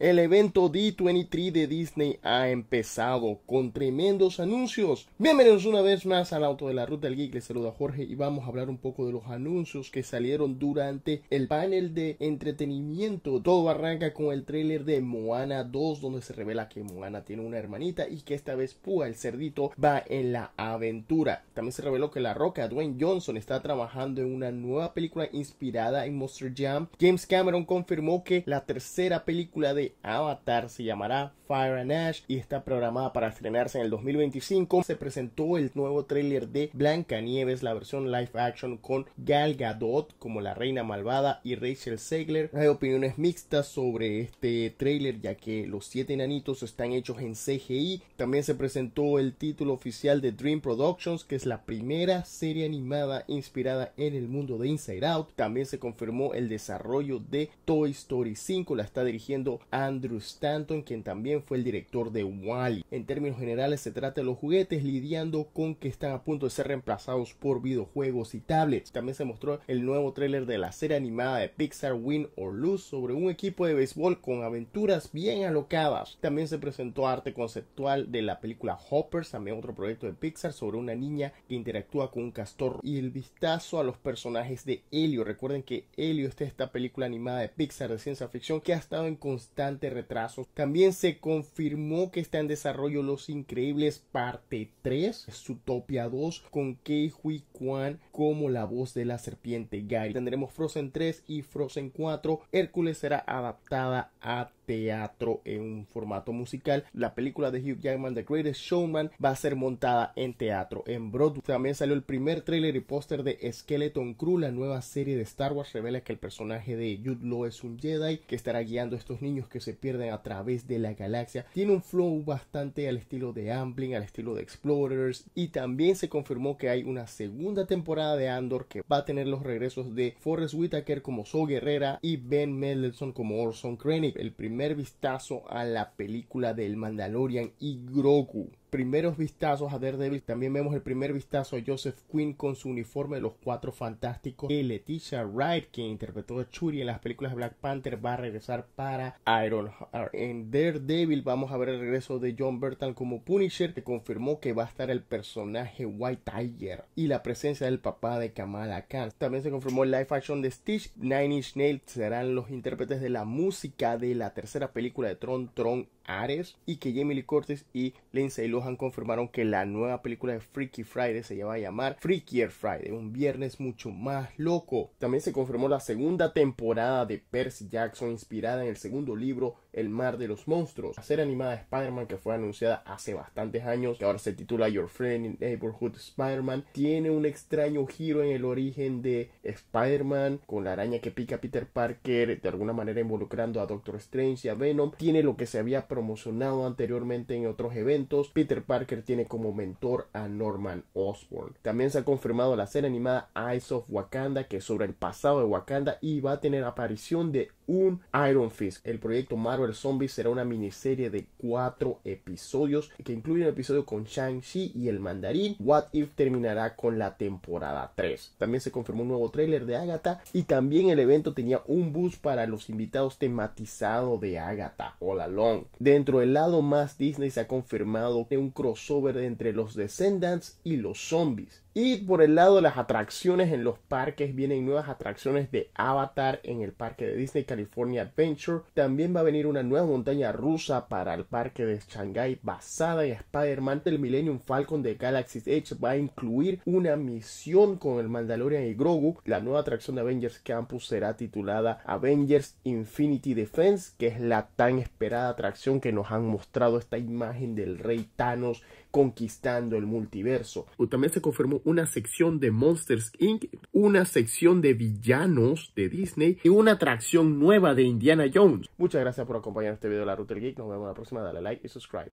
El evento D23 de Disney ha empezado con tremendos anuncios. Bienvenidos una vez más al auto de la ruta del geek. Les saluda Jorge y vamos a hablar un poco de los anuncios que salieron durante el panel de entretenimiento. Todo arranca con el tráiler de Moana 2 donde se revela que Moana tiene una hermanita y que esta vez pua el cerdito va en la aventura. También se reveló que la roca Dwayne Johnson está trabajando en una nueva película inspirada en Monster Jam. James Cameron confirmó que la tercera película de Avatar se llamará Fire and Ash y está programada para estrenarse en el 2025. Se presentó el nuevo tráiler de Blancanieves, la versión live action con Gal Gadot como la reina malvada y Rachel Segler. Hay opiniones mixtas sobre este tráiler ya que los siete enanitos están hechos en CGI. También se presentó el título oficial de Dream Productions, que es la primera serie animada inspirada en el mundo de Inside Out. También se confirmó el desarrollo de Toy Story 5, la está dirigiendo a Andrew Stanton, quien también fue el director de Wally. En términos generales, se trata de los juguetes lidiando con que están a punto de ser reemplazados por videojuegos y tablets. También se mostró el nuevo tráiler de la serie animada de Pixar Win or Lose sobre un equipo de béisbol con aventuras bien alocadas. También se presentó arte conceptual de la película Hoppers, también otro proyecto de Pixar sobre una niña que interactúa con un castor y el vistazo a los personajes de Helio. Recuerden que Helio está esta película animada de Pixar de ciencia ficción que ha estado en constante retrasos También se confirmó que está en desarrollo Los Increíbles Parte 3, Zootopia 2, con Kei Kwan como la voz de la serpiente Gary. Tendremos Frozen 3 y Frozen 4. Hércules será adaptada a teatro en un formato musical. La película de Hugh Jackman, The Greatest Showman, va a ser montada en teatro en Broadway. También salió el primer tráiler y póster de Skeleton Crew, la nueva serie de Star Wars. Revela que el personaje de Jude Law es un Jedi que estará guiando a estos niños que se pierden a través de la galaxia. Tiene un flow bastante al estilo de Amblin, al estilo de Explorers. Y también se confirmó que hay una segunda temporada de Andor que va a tener los regresos de Forrest Whitaker como Zoe Guerrera y Ben Mendelssohn como Orson Krennic. El primer primer vistazo a la película del Mandalorian y Grogu primeros vistazos a Daredevil, también vemos el primer vistazo a Joseph Quinn con su uniforme de los cuatro fantásticos. Y Leticia Wright, que interpretó a Churi en las películas de Black Panther, va a regresar para Iron En Daredevil vamos a ver el regreso de John Burton como Punisher, que confirmó que va a estar el personaje White Tiger y la presencia del papá de Kamala Khan. También se confirmó el live action de Stitch. Nine Inch Nails serán los intérpretes de la música de la tercera película de Tron Tron Ares y que Jamie Lee y Lindsay Lohan confirmaron que la nueva película de Freaky Friday se lleva a llamar Freakier Friday, un viernes mucho más loco. También se confirmó la segunda temporada de Percy Jackson inspirada en el segundo libro El mar de los monstruos, la serie animada de Spider-Man que fue anunciada hace bastantes años, que ahora se titula Your Friend in Neighborhood Spider-Man, tiene un extraño giro en el origen de Spider-Man con la araña que pica a Peter Parker, de alguna manera involucrando a Doctor Strange y a Venom, tiene lo que se había promocionado anteriormente en otros eventos, Peter Parker tiene como mentor a Norman Osborn. También se ha confirmado la serie animada Eyes of Wakanda, que es sobre el pasado de Wakanda y va a tener aparición de un Iron Fist. El proyecto Marvel Zombies será una miniserie de cuatro episodios que incluye un episodio con Shang-Chi y el mandarín. What If terminará con la temporada 3. También se confirmó un nuevo tráiler de Agatha y también el evento tenía un bus para los invitados tematizado de Agatha All Along. Dentro del lado más Disney se ha confirmado un crossover entre los Descendants y los zombies. Y por el lado de las atracciones en los parques vienen nuevas atracciones de Avatar en el parque de Disney California Adventure. También va a venir una nueva montaña rusa para el parque de Shanghai basada en Spider-Man. El Millennium Falcon de Galaxy's Edge va a incluir una misión con el Mandalorian y Grogu. La nueva atracción de Avengers Campus será titulada Avengers Infinity Defense, que es la tan esperada atracción que nos han mostrado esta imagen del rey Thanos conquistando el multiverso. También se confirmó una sección de Monsters Inc., una sección de villanos de Disney y una atracción nueva de Indiana Jones. Muchas gracias por acompañar este video de la Router Geek. Nos vemos la próxima. Dale like y subscribe.